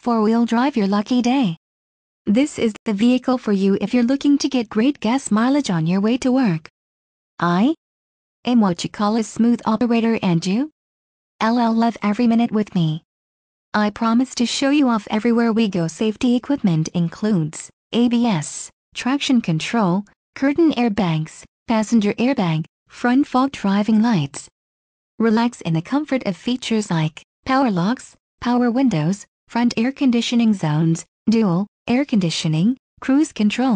four-wheel drive your lucky day. This is the vehicle for you if you're looking to get great gas mileage on your way to work. I am what you call a smooth operator and you? LL love every minute with me. I promise to show you off everywhere we go safety equipment includes ABS, traction control, curtain airbags, passenger airbag, front fog driving lights. Relax in the comfort of features like power locks, power windows, front air conditioning zones, dual air conditioning, cruise control.